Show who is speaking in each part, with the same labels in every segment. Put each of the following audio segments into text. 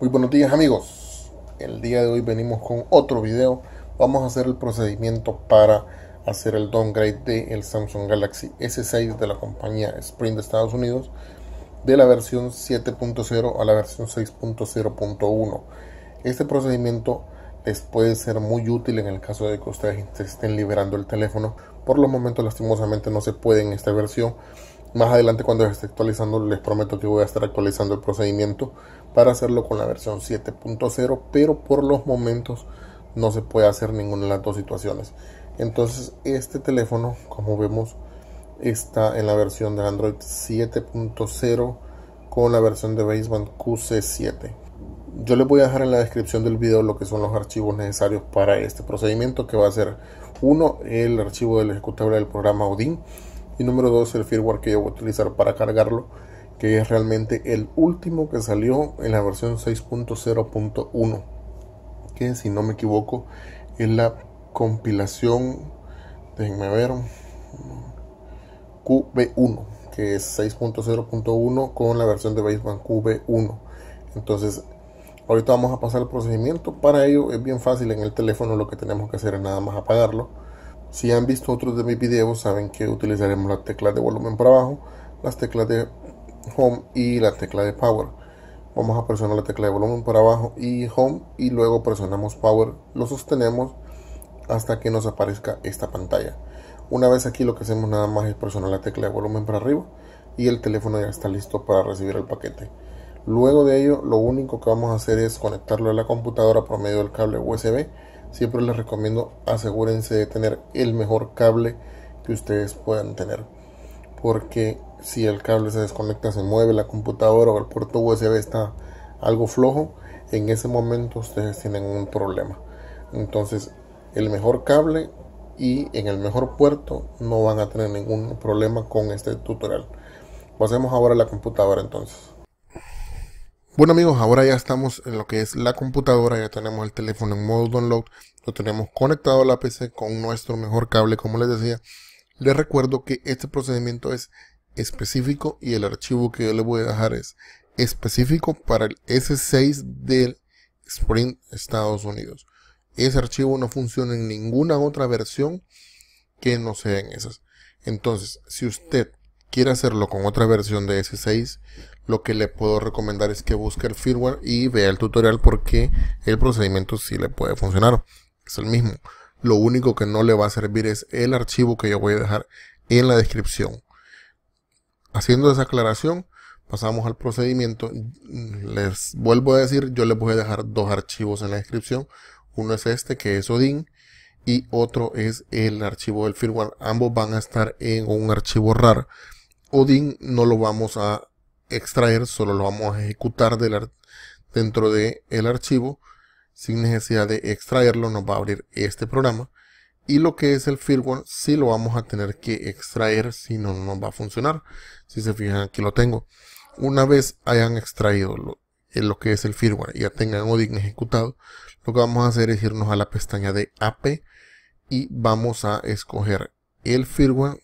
Speaker 1: Muy buenos días amigos, el día de hoy venimos con otro video, vamos a hacer el procedimiento para hacer el downgrade del Samsung Galaxy S6 de la compañía Sprint de Estados Unidos de la versión 7.0 a la versión 6.0.1 este procedimiento les puede ser muy útil en el caso de que ustedes estén liberando el teléfono por los momentos lastimosamente no se puede en esta versión más adelante cuando esté actualizando les prometo que voy a estar actualizando el procedimiento para hacerlo con la versión 7.0 pero por los momentos no se puede hacer ninguna de las dos situaciones. Entonces este teléfono como vemos está en la versión de Android 7.0 con la versión de Baseband QC7. Yo les voy a dejar en la descripción del video lo que son los archivos necesarios para este procedimiento que va a ser uno el archivo del ejecutable del programa Odin y número 2, el firmware que yo voy a utilizar para cargarlo, que es realmente el último que salió en la versión 6.0.1, que si no me equivoco es la compilación, déjenme ver, QB1, que es 6.0.1 con la versión de Baseband QB1. Entonces, ahorita vamos a pasar el procedimiento. Para ello es bien fácil en el teléfono, lo que tenemos que hacer es nada más apagarlo si han visto otros de mis videos saben que utilizaremos la tecla de volumen para abajo, las teclas de home y la tecla de power. Vamos a presionar la tecla de volumen para abajo y home y luego presionamos power, lo sostenemos hasta que nos aparezca esta pantalla. Una vez aquí lo que hacemos nada más es presionar la tecla de volumen para arriba y el teléfono ya está listo para recibir el paquete. Luego de ello lo único que vamos a hacer es conectarlo a la computadora por medio del cable USB siempre les recomiendo asegúrense de tener el mejor cable que ustedes puedan tener. Porque si el cable se desconecta, se mueve la computadora o el puerto USB está algo flojo, en ese momento ustedes tienen un problema. Entonces, el mejor cable y en el mejor puerto no van a tener ningún problema con este tutorial. Pasemos ahora a la computadora entonces. Bueno amigos, ahora ya estamos en lo que es la computadora, ya tenemos el teléfono en modo download, lo tenemos conectado a la PC con nuestro mejor cable, como les decía. Les recuerdo que este procedimiento es específico y el archivo que yo les voy a dejar es específico para el S6 del Sprint Estados Unidos. Ese archivo no funciona en ninguna otra versión que no sea en esas. Entonces, si usted quiere hacerlo con otra versión de S6, lo que le puedo recomendar es que busque el firmware y vea el tutorial porque el procedimiento sí le puede funcionar. Es el mismo. Lo único que no le va a servir es el archivo que yo voy a dejar en la descripción. Haciendo esa aclaración, pasamos al procedimiento. Les vuelvo a decir, yo les voy a dejar dos archivos en la descripción. Uno es este que es Odin y otro es el archivo del firmware. Ambos van a estar en un archivo raro Odin no lo vamos a extraer, solo lo vamos a ejecutar dentro del archivo. Sin necesidad de extraerlo nos va a abrir este programa. Y lo que es el firmware si lo vamos a tener que extraer, si no, no nos va a funcionar. Si se fijan aquí lo tengo. Una vez hayan extraído lo, eh, lo que es el firmware y ya tengan Odin ejecutado, lo que vamos a hacer es irnos a la pestaña de AP y vamos a escoger el firmware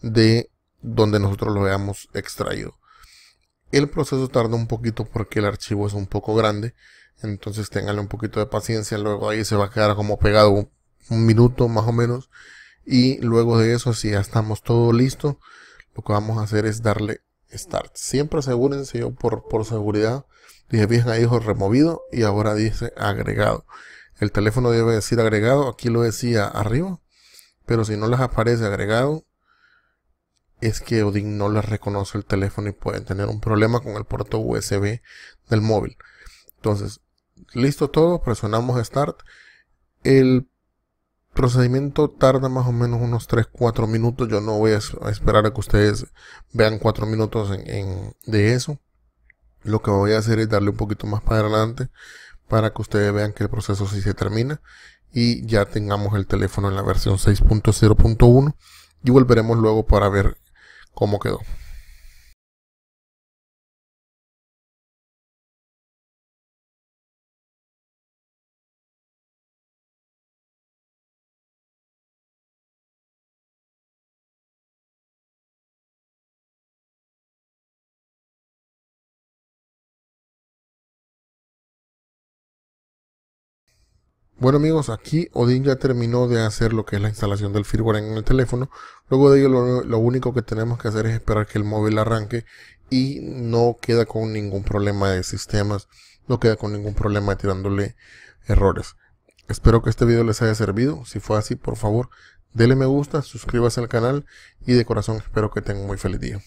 Speaker 1: de donde nosotros lo veamos extraído. El proceso tarda un poquito porque el archivo es un poco grande, entonces tenganle un poquito de paciencia, luego ahí se va a quedar como pegado un, minuto más o menos y luego de eso si ya estamos todo listo, lo que vamos a hacer es darle start. Siempre asegúrense yo por, por seguridad, dije bien ahí dijo removido y ahora dice agregado. El teléfono debe decir agregado, aquí lo decía arriba, pero si no les aparece agregado, es que Odin no les reconoce el teléfono y pueden tener un problema con el puerto USB del móvil. Entonces, listo todo, presionamos Start. El procedimiento tarda más o menos unos 3-4 minutos. Yo no voy a esperar a que ustedes vean 4 minutos en, de eso. Lo que voy a hacer es darle un poquito más para adelante para que ustedes vean que el proceso sí se termina y ya tengamos el teléfono en la versión 6.0.1 y volveremos luego para ver cómo quedó. Bueno amigos, aquí Odin ya terminó de hacer lo que es la instalación del firmware en el teléfono. Luego de ello lo, único que tenemos que hacer es esperar que el móvil arranque y no queda con ningún problema de sistemas, no queda con ningún problema tirándole errores. Espero que este video les haya servido. Si fue así, por favor, denle me gusta, suscríbase al canal y de corazón espero que tengan muy feliz día.